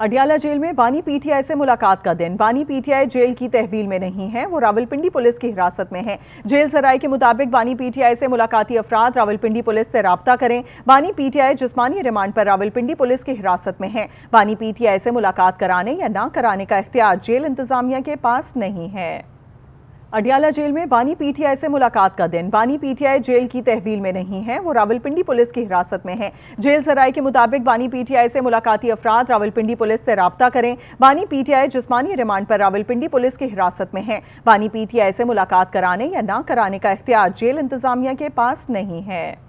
Adiala jail में बानी PTI से मुलाकात का दिन बानी पीटीआई जेल की तहवील में नहीं है वो रावलपिंडी पुलिस की हिरासत में है जेल सराय के मुताबिक बानी पीटीआई से मुलाकाती अफराद रावलपिंडी पुलिस से रबता करें बानी पीटीआई जिसमानी रिमांड पर रावलपिंडी पुलिस की हिरासत में है बानी पीटीआई से मुलाकात कराने या ना कराने का इख्तियार जेल इंतजामिया के पास नहीं है अडियाला जेल में बानी पीटीआई से मुलाकात का दिन बानी पीटीआई जेल की तहवील में नहीं है वो रावलपिंडी पुलिस की हिरासत में है जेल सराय के मुताबिक बानी पीटीआई से मुलाकाती अफराद रावलपिंडी पुलिस से रबता करें बानी पीटीआई जिसमानी रिमांड पर रावलपिंडी पुलिस की हिरासत में है बानी पीटीआई से मुलाकात कराने या ना कराने का इख्तियार जेल इंतजामिया के पास नहीं है